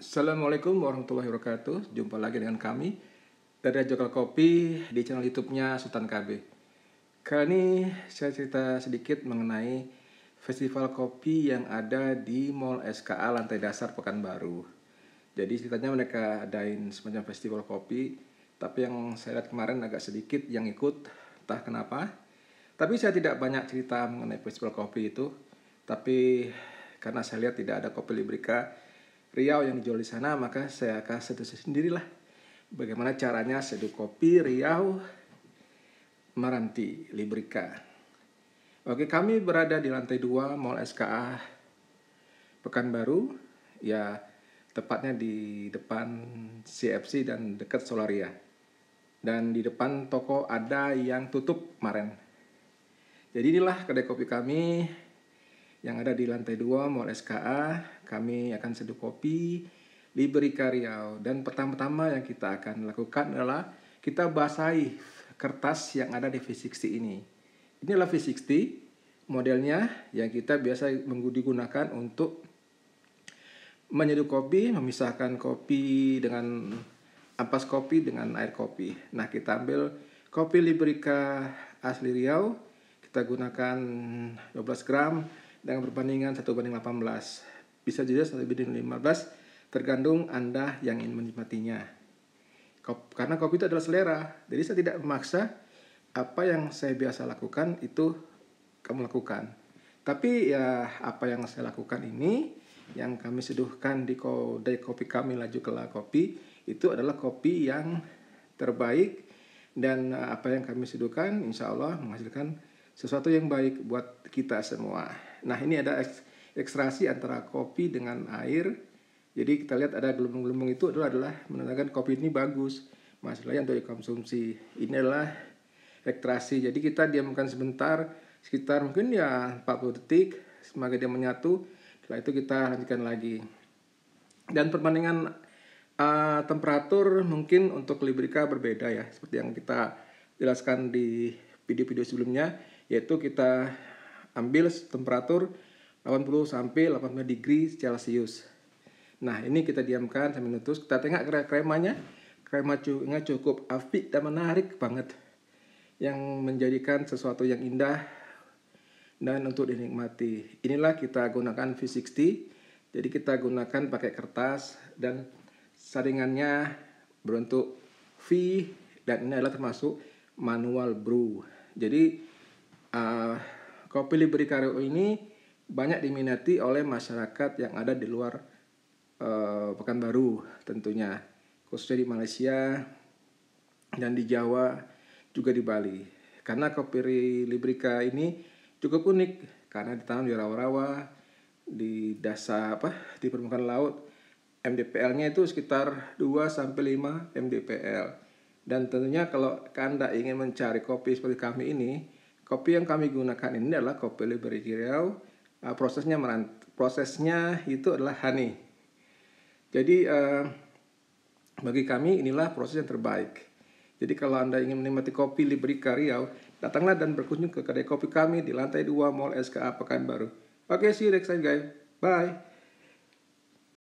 Assalamualaikum warahmatullahi wabarakatuh. Jumpa lagi dengan kami dari Jokal Kopi di channel YouTube-nya Sultan KB. Kali ini saya cerita sedikit mengenai festival kopi yang ada di Mall SKA lantai dasar Pekanbaru. Jadi ceritanya mereka adain semacam festival kopi, tapi yang saya lihat kemarin agak sedikit yang ikut, entah kenapa. Tapi saya tidak banyak cerita mengenai festival kopi itu, tapi karena saya lihat tidak ada kopi Librika, Riau yang dijual di sana, maka saya akan setuju sendirilah bagaimana caranya seduh kopi Riau Maranti Librika. Oke, kami berada di lantai 2 Mall SKA Pekanbaru, ya tepatnya di depan CFC dan dekat Solaria. Dan di depan toko ada yang tutup kemarin. Jadi inilah kedai kopi kami yang ada di lantai 2 Mall SKA. Kami akan seduh kopi diberi Riau. Dan pertama-tama yang kita akan lakukan adalah kita basahi kertas yang ada di V60 ini. adalah V60 modelnya yang kita biasa digunakan untuk menyeduh kopi, memisahkan kopi dengan ampas kopi dengan air kopi. Nah, kita ambil kopi Liberica asli Riau, kita gunakan 12 gram dengan perbandingan 1 banding 18. Bisa juga 1 banding 15 tergantung Anda yang ingin menikmatinya. Karena kopi itu adalah selera, jadi saya tidak memaksa apa yang saya biasa lakukan itu kamu lakukan. Tapi ya apa yang saya lakukan ini yang kami seduhkan di kedai kopi kami Laju Kela Kopi itu adalah kopi yang terbaik dan eh, apa yang kami seduhkan insya Allah menghasilkan sesuatu yang baik buat kita semua. Nah, ini ada ekstrasi antara kopi dengan air. Jadi kita lihat ada gelembung-gelembung itu adalah, adalah menandakan kopi ini bagus. Masalahnya untuk dikonsumsi. Ini adalah ekstrasi. Jadi kita diamkan sebentar, sekitar mungkin ya 40 detik. Semoga dia menyatu. Setelah itu kita lanjutkan lagi. Dan perbandingan uh, temperatur mungkin untuk librika berbeda ya. Seperti yang kita jelaskan di video-video sebelumnya yaitu kita ambil temperatur 80 sampai 85 derajat Celcius. Nah, ini kita diamkan sambil nutus. Kita tengok kremanya. Krema cukup apik dan menarik banget. Yang menjadikan sesuatu yang indah dan untuk dinikmati. Inilah kita gunakan V60. Jadi kita gunakan pakai kertas dan saringannya berbentuk V dan ini adalah termasuk manual brew. Jadi Eh, kopi Libri Karyo ini banyak diminati oleh masyarakat yang ada di luar uh, Pekanbaru tentunya khususnya di Malaysia dan di Jawa juga di Bali karena kopi Liberica ini cukup unik karena ditanam di rawa-rawa di dasar apa di permukaan laut MDPL-nya itu sekitar 2 sampai 5 MDPL. Dan tentunya kalau Anda ingin mencari kopi seperti kami ini, Kopi yang kami gunakan ini adalah kopi Liberi Kirau. Uh, prosesnya merant prosesnya itu adalah honey. Jadi uh, bagi kami inilah proses yang terbaik. Jadi kalau Anda ingin menikmati kopi Liberi Riau, datanglah dan berkunjung ke kedai kopi kami di lantai 2 Mall SKA Pekanbaru. Oke, okay, see you next time guys. Bye.